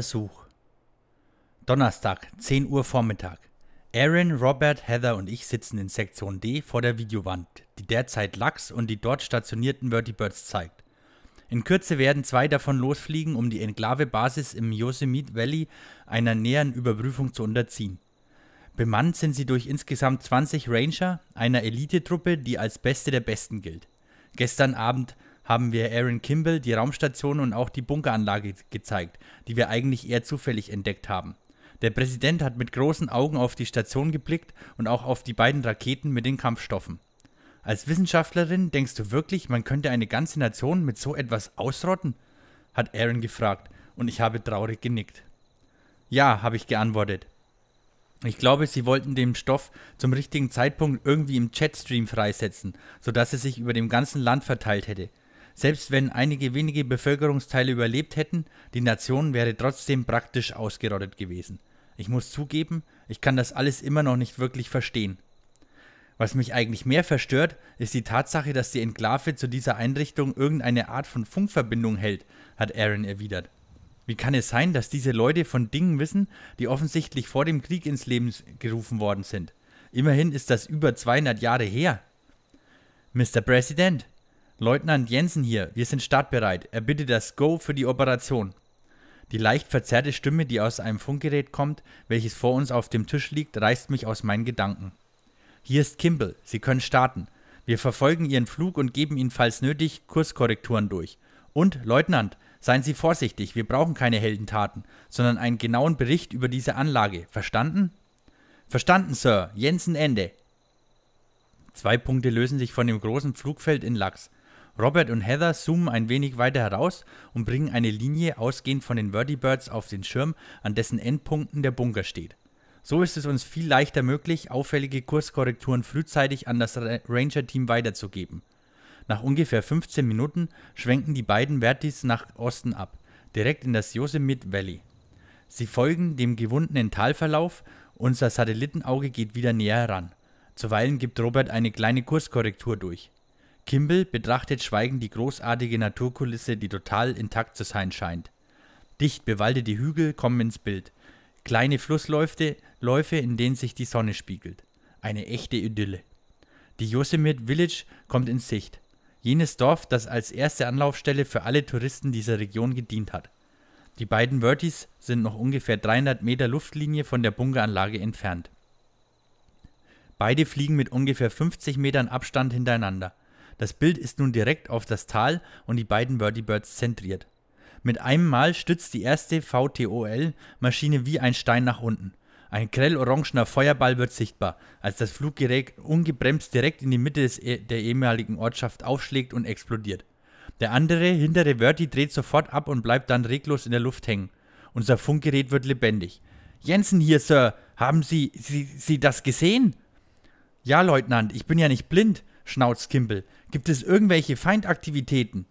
Besuch. Donnerstag, 10 Uhr Vormittag. Aaron, Robert, Heather und ich sitzen in Sektion D vor der Videowand, die derzeit Lachs und die dort stationierten Vertibirds zeigt. In Kürze werden zwei davon losfliegen, um die Enklave-Basis im Yosemite Valley einer näheren Überprüfung zu unterziehen. Bemannt sind sie durch insgesamt 20 Ranger, einer Elite-Truppe, die als Beste der Besten gilt. Gestern Abend haben wir Aaron Kimball die Raumstation und auch die Bunkeranlage gezeigt, die wir eigentlich eher zufällig entdeckt haben. Der Präsident hat mit großen Augen auf die Station geblickt und auch auf die beiden Raketen mit den Kampfstoffen. Als Wissenschaftlerin denkst du wirklich, man könnte eine ganze Nation mit so etwas ausrotten? hat Aaron gefragt, und ich habe traurig genickt. Ja, habe ich geantwortet. Ich glaube, sie wollten den Stoff zum richtigen Zeitpunkt irgendwie im Chatstream freisetzen, sodass es sich über dem ganzen Land verteilt hätte. Selbst wenn einige wenige Bevölkerungsteile überlebt hätten, die Nation wäre trotzdem praktisch ausgerottet gewesen. Ich muss zugeben, ich kann das alles immer noch nicht wirklich verstehen. Was mich eigentlich mehr verstört, ist die Tatsache, dass die Enklave zu dieser Einrichtung irgendeine Art von Funkverbindung hält, hat Aaron erwidert. Wie kann es sein, dass diese Leute von Dingen wissen, die offensichtlich vor dem Krieg ins Leben gerufen worden sind? Immerhin ist das über 200 Jahre her. Mr. President, Leutnant Jensen hier, wir sind startbereit. Er bittet das Go für die Operation. Die leicht verzerrte Stimme, die aus einem Funkgerät kommt, welches vor uns auf dem Tisch liegt, reißt mich aus meinen Gedanken. Hier ist Kimball, Sie können starten. Wir verfolgen Ihren Flug und geben Ihnen, falls nötig, Kurskorrekturen durch. Und, Leutnant, seien Sie vorsichtig, wir brauchen keine Heldentaten, sondern einen genauen Bericht über diese Anlage. Verstanden? Verstanden, Sir. Jensen Ende. Zwei Punkte lösen sich von dem großen Flugfeld in Lachs. Robert und Heather zoomen ein wenig weiter heraus und bringen eine Linie ausgehend von den Vertibirds auf den Schirm, an dessen Endpunkten der Bunker steht. So ist es uns viel leichter möglich, auffällige Kurskorrekturen frühzeitig an das Ranger-Team weiterzugeben. Nach ungefähr 15 Minuten schwenken die beiden Vertis nach Osten ab, direkt in das Yosemite Valley. Sie folgen dem gewundenen Talverlauf, unser Satellitenauge geht wieder näher heran. Zuweilen gibt Robert eine kleine Kurskorrektur durch. Kimball betrachtet schweigend die großartige Naturkulisse, die total intakt zu sein scheint. Dicht bewaldete Hügel kommen ins Bild. Kleine Flussläufe, Läufe, in denen sich die Sonne spiegelt. Eine echte Idylle. Die Yosemite Village kommt in Sicht. Jenes Dorf, das als erste Anlaufstelle für alle Touristen dieser Region gedient hat. Die beiden Vertis sind noch ungefähr 300 Meter Luftlinie von der Bunkeranlage entfernt. Beide fliegen mit ungefähr 50 Metern Abstand hintereinander. Das Bild ist nun direkt auf das Tal und die beiden Birdie-Birds zentriert. Mit einem Mal stützt die erste VTOL-Maschine wie ein Stein nach unten. Ein grell orangener Feuerball wird sichtbar, als das Fluggerät ungebremst direkt in die Mitte e der ehemaligen Ortschaft aufschlägt und explodiert. Der andere, hintere Verti dreht sofort ab und bleibt dann reglos in der Luft hängen. Unser Funkgerät wird lebendig. Jensen hier, Sir, haben Sie, Sie, Sie das gesehen? Ja, Leutnant, ich bin ja nicht blind schnauzt Kimball. Gibt es irgendwelche Feindaktivitäten?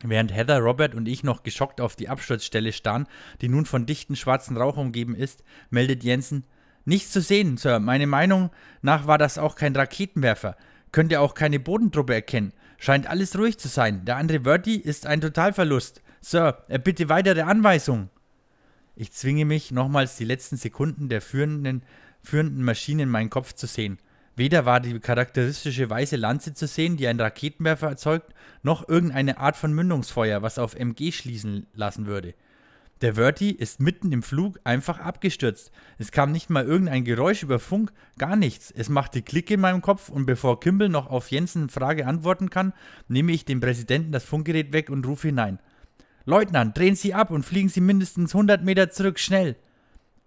Während Heather, Robert und ich noch geschockt auf die Absturzstelle starren, die nun von dichten schwarzen Rauch umgeben ist, meldet Jensen: Nichts zu sehen, Sir. Meine Meinung nach war das auch kein Raketenwerfer. Könnt ihr auch keine Bodentruppe erkennen. Scheint alles ruhig zu sein. Der andere Verdi ist ein Totalverlust. Sir, er bitte weitere Anweisungen. Ich zwinge mich, nochmals die letzten Sekunden der führenden, führenden Maschine in meinen Kopf zu sehen. Weder war die charakteristische weiße Lanze zu sehen, die ein Raketenwerfer erzeugt, noch irgendeine Art von Mündungsfeuer, was auf MG schließen lassen würde. Der Verti ist mitten im Flug einfach abgestürzt. Es kam nicht mal irgendein Geräusch über Funk, gar nichts. Es machte Klick in meinem Kopf und bevor Kimball noch auf Jensen Frage antworten kann, nehme ich dem Präsidenten das Funkgerät weg und rufe hinein. Leutnant, drehen Sie ab und fliegen Sie mindestens 100 Meter zurück, schnell!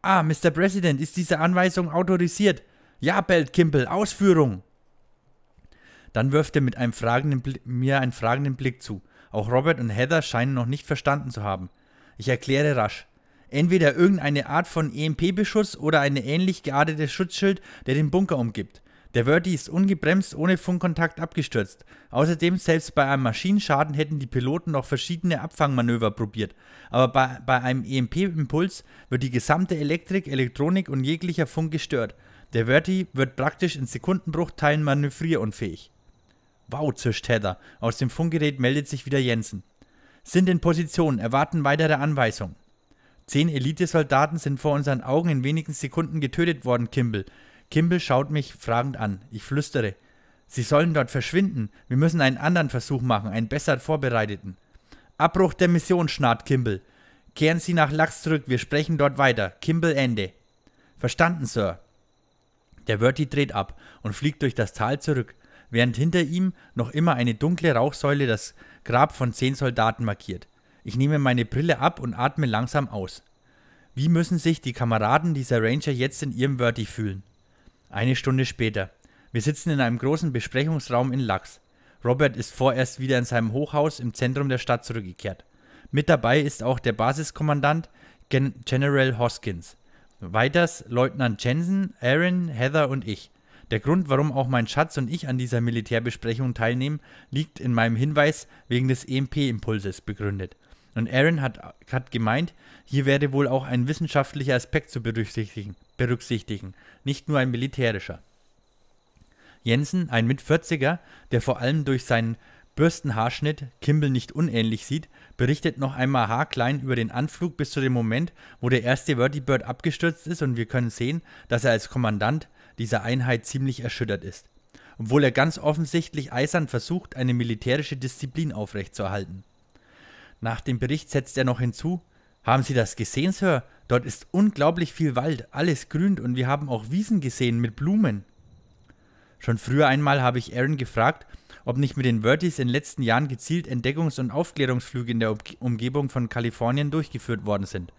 Ah, Mr. President, ist diese Anweisung autorisiert? Ja, bellt Kimpel, Ausführung. Dann wirft er mit einem fragenden mir einen fragenden Blick zu. Auch Robert und Heather scheinen noch nicht verstanden zu haben. Ich erkläre rasch. Entweder irgendeine Art von EMP-Beschuss oder ein ähnlich geartetes Schutzschild, der den Bunker umgibt. Der Verti ist ungebremst ohne Funkkontakt abgestürzt. Außerdem, selbst bei einem Maschinenschaden hätten die Piloten noch verschiedene Abfangmanöver probiert. Aber bei, bei einem EMP-Impuls wird die gesamte Elektrik, Elektronik und jeglicher Funk gestört. Der Verti wird praktisch in Sekundenbruchteilen manövrierunfähig. Wow, zischt Heather. Aus dem Funkgerät meldet sich wieder Jensen. Sind in Position, erwarten weitere Anweisungen. Zehn Elitesoldaten sind vor unseren Augen in wenigen Sekunden getötet worden, Kimball. Kimball schaut mich fragend an. Ich flüstere. Sie sollen dort verschwinden. Wir müssen einen anderen Versuch machen, einen besser vorbereiteten. Abbruch der Mission, schnarrt Kimball. Kehren Sie nach Lachs zurück, wir sprechen dort weiter. Kimball Ende. Verstanden, Sir. Der Wörthi dreht ab und fliegt durch das Tal zurück, während hinter ihm noch immer eine dunkle Rauchsäule das Grab von zehn Soldaten markiert. Ich nehme meine Brille ab und atme langsam aus. Wie müssen sich die Kameraden dieser Ranger jetzt in ihrem Wörthi fühlen? Eine Stunde später. Wir sitzen in einem großen Besprechungsraum in Lachs. Robert ist vorerst wieder in seinem Hochhaus im Zentrum der Stadt zurückgekehrt. Mit dabei ist auch der Basiskommandant Gen General Hoskins. Weiters Leutnant Jensen, Aaron, Heather und ich. Der Grund, warum auch mein Schatz und ich an dieser Militärbesprechung teilnehmen, liegt in meinem Hinweis wegen des EMP-Impulses begründet. Und Aaron hat, hat gemeint, hier werde wohl auch ein wissenschaftlicher Aspekt zu berücksichtigen, berücksichtigen nicht nur ein militärischer. Jensen, ein Mit-40er, der vor allem durch seinen Bürstenhaarschnitt Kimball nicht unähnlich sieht, berichtet noch einmal haarklein über den Anflug bis zu dem Moment, wo der erste Vertibird abgestürzt ist und wir können sehen, dass er als Kommandant dieser Einheit ziemlich erschüttert ist, obwohl er ganz offensichtlich eisern versucht, eine militärische Disziplin aufrechtzuerhalten. Nach dem Bericht setzt er noch hinzu, haben Sie das gesehen, Sir? Dort ist unglaublich viel Wald, alles grünt und wir haben auch Wiesen gesehen mit Blumen. Schon früher einmal habe ich Aaron gefragt, ob nicht mit den Vertis in den letzten Jahren gezielt Entdeckungs- und Aufklärungsflüge in der Umgebung von Kalifornien durchgeführt worden sind.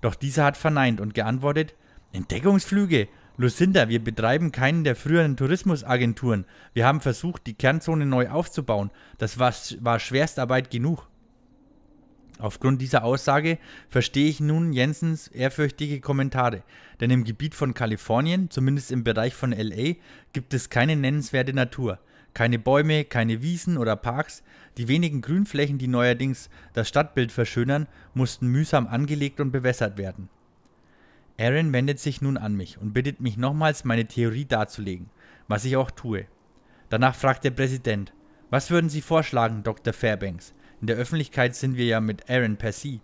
Doch dieser hat verneint und geantwortet, Entdeckungsflüge? Lucinda, wir betreiben keinen der früheren Tourismusagenturen. Wir haben versucht, die Kernzone neu aufzubauen. Das war, war Schwerstarbeit genug. Aufgrund dieser Aussage verstehe ich nun Jensens ehrfürchtige Kommentare, denn im Gebiet von Kalifornien, zumindest im Bereich von LA, gibt es keine nennenswerte Natur. Keine Bäume, keine Wiesen oder Parks, die wenigen Grünflächen, die neuerdings das Stadtbild verschönern, mussten mühsam angelegt und bewässert werden. Aaron wendet sich nun an mich und bittet mich nochmals, meine Theorie darzulegen, was ich auch tue. Danach fragt der Präsident, was würden Sie vorschlagen, Dr. Fairbanks? In der Öffentlichkeit sind wir ja mit Aaron per Sie.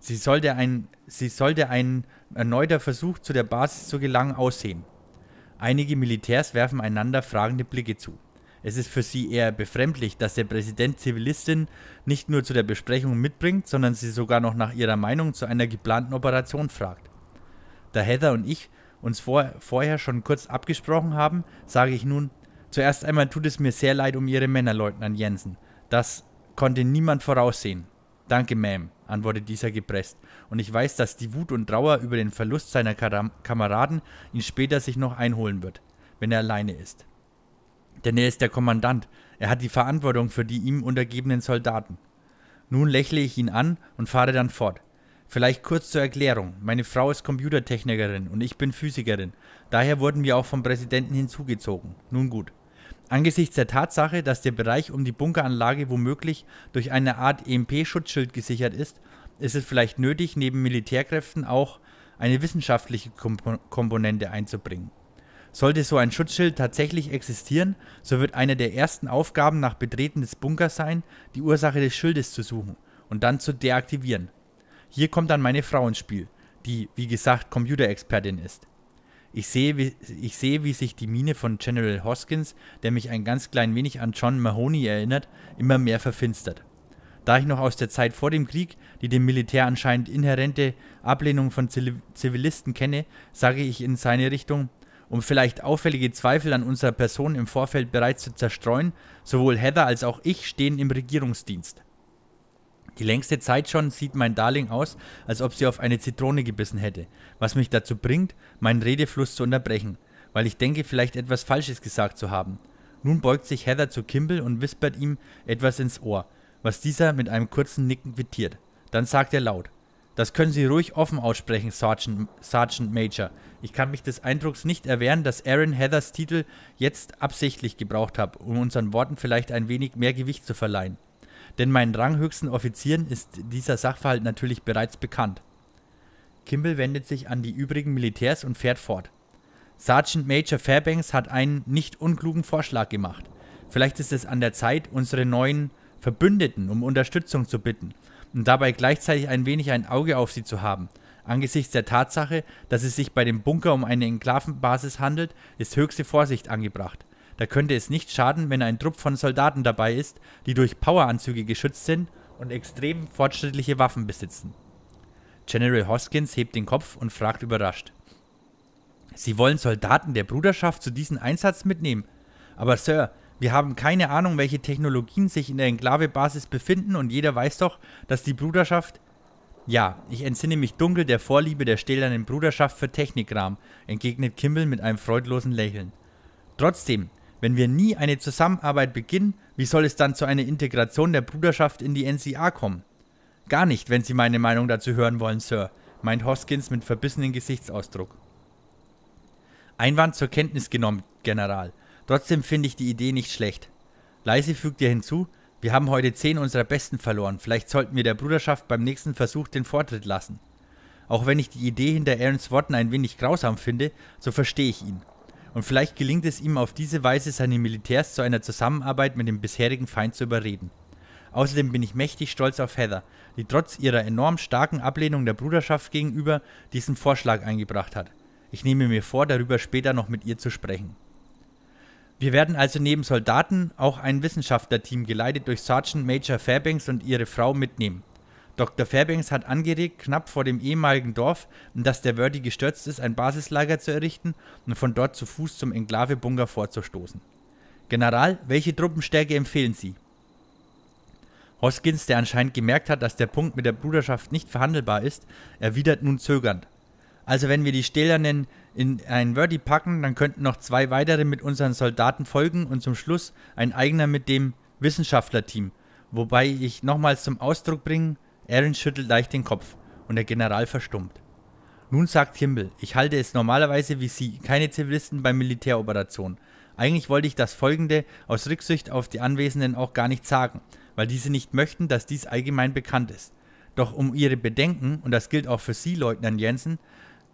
Sie sollte ein, sie sollte ein erneuter Versuch, zu der Basis zu gelangen, aussehen. Einige Militärs werfen einander fragende Blicke zu. Es ist für sie eher befremdlich, dass der Präsident Zivilistin nicht nur zu der Besprechung mitbringt, sondern sie sogar noch nach ihrer Meinung zu einer geplanten Operation fragt. Da Heather und ich uns vor, vorher schon kurz abgesprochen haben, sage ich nun, zuerst einmal tut es mir sehr leid um Ihre Männerleutnant Jensen. Das konnte niemand voraussehen. Danke, Ma'am, antwortet dieser gepresst, und ich weiß, dass die Wut und Trauer über den Verlust seiner Karam Kameraden ihn später sich noch einholen wird, wenn er alleine ist. Denn er ist der Kommandant. Er hat die Verantwortung für die ihm untergebenen Soldaten. Nun lächle ich ihn an und fahre dann fort. Vielleicht kurz zur Erklärung. Meine Frau ist Computertechnikerin und ich bin Physikerin. Daher wurden wir auch vom Präsidenten hinzugezogen. Nun gut. Angesichts der Tatsache, dass der Bereich um die Bunkeranlage womöglich durch eine Art EMP-Schutzschild gesichert ist, ist es vielleicht nötig, neben Militärkräften auch eine wissenschaftliche Komponente einzubringen. Sollte so ein Schutzschild tatsächlich existieren, so wird eine der ersten Aufgaben nach Betreten des Bunkers sein, die Ursache des Schildes zu suchen und dann zu deaktivieren. Hier kommt dann meine Frau ins Spiel, die, wie gesagt, Computerexpertin ist. Ich sehe, wie, ich sehe, wie sich die Miene von General Hoskins, der mich ein ganz klein wenig an John Mahoney erinnert, immer mehr verfinstert. Da ich noch aus der Zeit vor dem Krieg die dem Militär anscheinend inhärente Ablehnung von Zivilisten kenne, sage ich in seine Richtung, um vielleicht auffällige Zweifel an unserer Person im Vorfeld bereits zu zerstreuen, sowohl Heather als auch ich stehen im Regierungsdienst. Die längste Zeit schon sieht mein Darling aus, als ob sie auf eine Zitrone gebissen hätte, was mich dazu bringt, meinen Redefluss zu unterbrechen, weil ich denke, vielleicht etwas Falsches gesagt zu haben. Nun beugt sich Heather zu Kimball und wispert ihm etwas ins Ohr, was dieser mit einem kurzen Nicken quittiert. Dann sagt er laut, das können Sie ruhig offen aussprechen, Sergeant, Sergeant Major. Ich kann mich des Eindrucks nicht erwehren, dass Aaron Heathers Titel jetzt absichtlich gebraucht habe, um unseren Worten vielleicht ein wenig mehr Gewicht zu verleihen. Denn meinen ranghöchsten Offizieren ist dieser Sachverhalt natürlich bereits bekannt. Kimball wendet sich an die übrigen Militärs und fährt fort. Sergeant Major Fairbanks hat einen nicht unklugen Vorschlag gemacht. Vielleicht ist es an der Zeit, unsere neuen Verbündeten um Unterstützung zu bitten – und dabei gleichzeitig ein wenig ein Auge auf sie zu haben. Angesichts der Tatsache, dass es sich bei dem Bunker um eine Enklavenbasis handelt, ist höchste Vorsicht angebracht. Da könnte es nicht schaden, wenn ein Trupp von Soldaten dabei ist, die durch Poweranzüge geschützt sind und extrem fortschrittliche Waffen besitzen. General Hoskins hebt den Kopf und fragt überrascht. Sie wollen Soldaten der Bruderschaft zu diesem Einsatz mitnehmen? Aber Sir, wir haben keine Ahnung, welche Technologien sich in der Enklavebasis befinden und jeder weiß doch, dass die Bruderschaft... Ja, ich entsinne mich dunkel der Vorliebe der stählernen Bruderschaft für Technikram, entgegnet Kimball mit einem freudlosen Lächeln. Trotzdem, wenn wir nie eine Zusammenarbeit beginnen, wie soll es dann zu einer Integration der Bruderschaft in die NCA kommen? Gar nicht, wenn Sie meine Meinung dazu hören wollen, Sir, meint Hoskins mit verbissenem Gesichtsausdruck. Einwand zur Kenntnis genommen, General, Trotzdem finde ich die Idee nicht schlecht. Leise fügt ihr hinzu, wir haben heute zehn unserer Besten verloren. Vielleicht sollten wir der Bruderschaft beim nächsten Versuch den Vortritt lassen. Auch wenn ich die Idee hinter Aarons Worten ein wenig grausam finde, so verstehe ich ihn. Und vielleicht gelingt es ihm auf diese Weise, seine Militärs zu einer Zusammenarbeit mit dem bisherigen Feind zu überreden. Außerdem bin ich mächtig stolz auf Heather, die trotz ihrer enorm starken Ablehnung der Bruderschaft gegenüber diesen Vorschlag eingebracht hat. Ich nehme mir vor, darüber später noch mit ihr zu sprechen. Wir werden also neben Soldaten auch ein Wissenschaftlerteam geleitet durch Sergeant Major Fairbanks und ihre Frau mitnehmen. Dr. Fairbanks hat angeregt, knapp vor dem ehemaligen Dorf, in das der Verdi gestürzt ist, ein Basislager zu errichten und von dort zu Fuß zum Enklave-Bunker vorzustoßen. General, welche Truppenstärke empfehlen Sie? Hoskins, der anscheinend gemerkt hat, dass der Punkt mit der Bruderschaft nicht verhandelbar ist, erwidert nun zögernd. Also wenn wir die stählernen in ein Verdi packen, dann könnten noch zwei weitere mit unseren Soldaten folgen und zum Schluss ein eigener mit dem Wissenschaftlerteam. Wobei ich nochmals zum Ausdruck bringe, Aaron schüttelt leicht den Kopf und der General verstummt. Nun sagt Kimball, ich halte es normalerweise wie Sie, keine Zivilisten bei Militäroperationen. Eigentlich wollte ich das Folgende aus Rücksicht auf die Anwesenden auch gar nicht sagen, weil diese nicht möchten, dass dies allgemein bekannt ist. Doch um ihre Bedenken, und das gilt auch für Sie, Leutnant Jensen,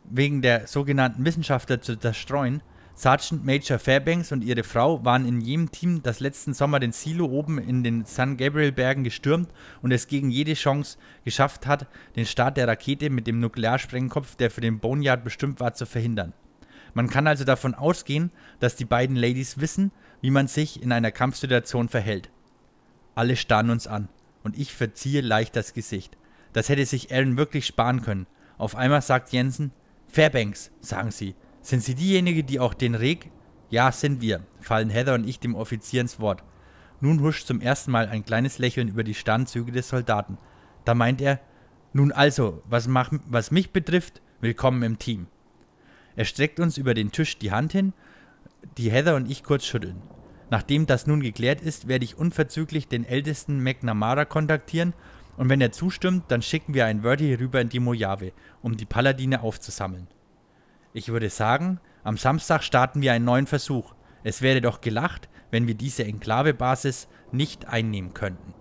wegen der sogenannten Wissenschaftler zu zerstreuen. Sergeant Major Fairbanks und ihre Frau waren in jedem Team, das letzten Sommer den Silo oben in den San Gabriel Bergen gestürmt und es gegen jede Chance geschafft hat, den Start der Rakete mit dem Nuklearsprengkopf, der für den Boneyard bestimmt war, zu verhindern. Man kann also davon ausgehen, dass die beiden Ladies wissen, wie man sich in einer Kampfsituation verhält. Alle starren uns an und ich verziehe leicht das Gesicht. Das hätte sich Aaron wirklich sparen können. Auf einmal sagt Jensen, Fairbanks, sagen sie. Sind Sie diejenige, die auch den Reg... Ja, sind wir, fallen Heather und ich dem Offizier ins Wort. Nun huscht zum ersten Mal ein kleines Lächeln über die starren Züge des Soldaten. Da meint er, nun also, was, mach, was mich betrifft, willkommen im Team. Er streckt uns über den Tisch die Hand hin, die Heather und ich kurz schütteln. Nachdem das nun geklärt ist, werde ich unverzüglich den ältesten McNamara kontaktieren und wenn er zustimmt, dann schicken wir einen Verdi rüber in die Mojave, um die Paladine aufzusammeln. Ich würde sagen, am Samstag starten wir einen neuen Versuch. Es wäre doch gelacht, wenn wir diese Enklavebasis nicht einnehmen könnten.